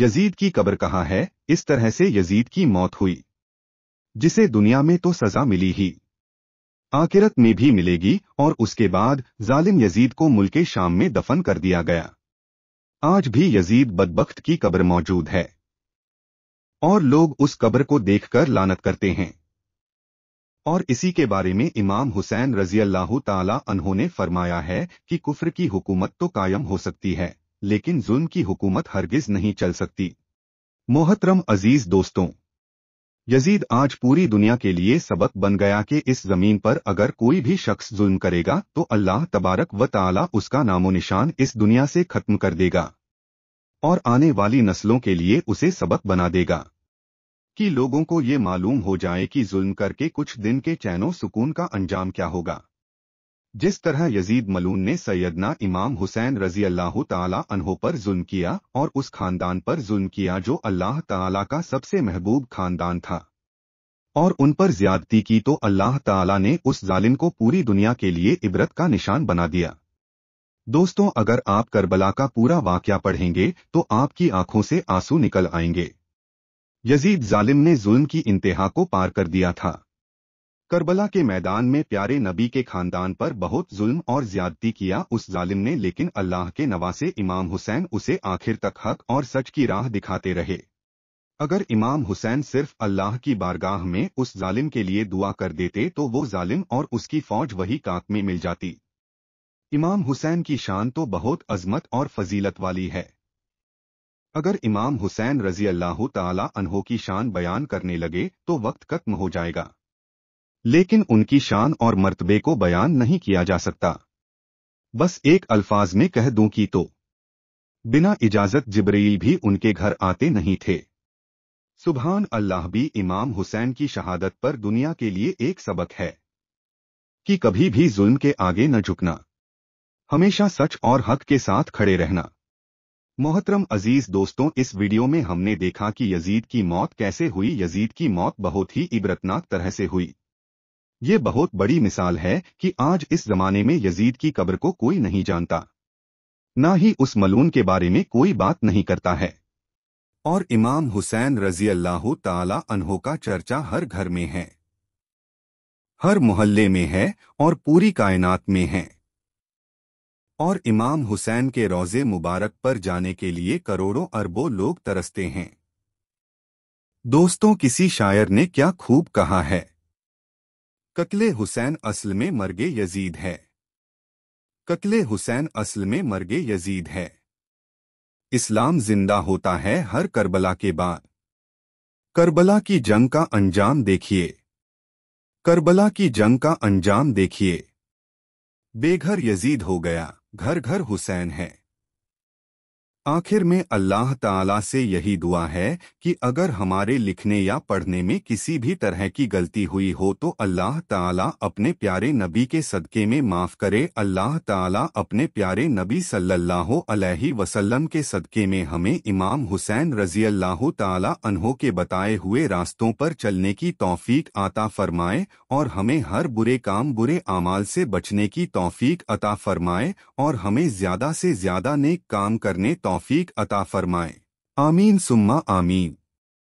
Yazid की कब्र कहाँ है इस तरह से यजीद की मौत हुई जिसे दुनिया में तो सजा मिली ही आकिरत में भी मिलेगी और उसके बाद जालिम यजीद को मुल्क शाम में दफन कर दिया गया आज भी यजीद बदबख्त की कब्र मौजूद है और लोग उस कब्र को देखकर लानत करते हैं और इसी के बारे में इमाम हुसैन रजी अल्लाह तला ने फरमाया है कि कुफ्र की हुकूमत तो कायम हो सकती है लेकिन जुल्म की हुकूमत हरगिज नहीं चल सकती मोहतरम अजीज दोस्तों यजीद आज पूरी दुनिया के लिए सबक बन गया कि इस जमीन पर अगर कोई भी शख्स जुल्म करेगा तो अल्लाह तबारक व ताला उसका नामो निशान इस दुनिया से खत्म कर देगा और आने वाली नस्लों के लिए उसे सबक बना देगा कि लोगों को ये मालूम हो जाए कि जुल्म करके कुछ दिन के चैनों सुकून का अंजाम क्या होगा जिस तरह यजीद मलून ने सैयदना इमाम हुसैन रजी अल्लाह अनहो पर जुल्म किया और उस खानदान पर जुल्म किया जो अल्लाह ताला का सबसे महबूब खानदान था और उन पर ज्यादती की तो अल्लाह ताला ने उस जालिम को पूरी दुनिया के लिए इबरत का निशान बना दिया दोस्तों अगर आप करबला का पूरा वाक्य पढ़ेंगे तो आपकी आंखों से आंसू निकल आएंगे यजीद जालिम ने जुल्म की इंतहा को पार कर दिया था करबला के मैदान में प्यारे नबी के खानदान पर बहुत जुल्म और ज्यादती किया उस जालिम ने लेकिन अल्लाह के नवासे इमाम हुसैन उसे आखिर तक हक और सच की राह दिखाते रहे अगर इमाम हुसैन सिर्फ अल्लाह की बारगाह में उस जालिम के लिए दुआ कर देते तो वो जालिम और उसकी फौज वही काक में मिल जाती इमाम हुसैन की शान तो बहुत अजमत और फजीलत वाली है अगर इमाम हुसैन रजी अल्लाह तला अनहो की शान बयान करने लगे तो वक्त खत्म हो जाएगा लेकिन उनकी शान और मर्तबे को बयान नहीं किया जा सकता बस एक अल्फाज में कह दूं कि तो बिना इजाजत जिब्रील भी उनके घर आते नहीं थे सुबहान अल्लाह भी इमाम हुसैन की शहादत पर दुनिया के लिए एक सबक है कि कभी भी जुल्म के आगे न झुकना हमेशा सच और हक के साथ खड़े रहना मोहतरम अजीज दोस्तों इस वीडियो में हमने देखा कि यजीद की मौत कैसे हुई यजीद की मौत बहुत ही इबरतनाक तरह से हुई ये बहुत बड़ी मिसाल है कि आज इस जमाने में यजीद की कब्र को कोई नहीं जानता ना ही उस मलून के बारे में कोई बात नहीं करता है और इमाम हुसैन रजी अल्लाह तला अनहो का चर्चा हर घर में है हर मोहल्ले में है और पूरी कायनात में है और इमाम हुसैन के रोज़े मुबारक पर जाने के लिए करोड़ों अरबों लोग तरसते हैं दोस्तों किसी शायर ने क्या खूब कहा है कतले हुसैन असल में मरगे यजीद है कतले हुसैन असल में मरगे यजीद है इस्लाम जिंदा होता है हर करबला के बाद करबला की जंग का अंजाम देखिए करबला की जंग का अंजाम देखिए बेघर यजीद हो गया घर घर हुसैन है आखिर में अल्लाह ताला से यही दुआ है कि अगर हमारे लिखने या पढ़ने में किसी भी तरह की गलती हुई हो तो अल्लाह ताला अपने प्यारे नबी के सदक़े में माफ़ करे अल्लाह ताला अपने प्यारे नबी सल्लल्लाहु अलैहि वसल्लम के सदक़े में हमें इमाम हुसैन रजी अल्लाह ताला के बताए हुए रास्तों पर चलने की तोफ़ीक आता फरमाए और हमें हर बुरे काम बुरे अमाल से बचने की तोफ़ीक अता फरमाए और हमें ज़्यादा से ज़्यादा नेक काम करने तो तौफीक अता फरमाए आमीन सुम्मा आमीन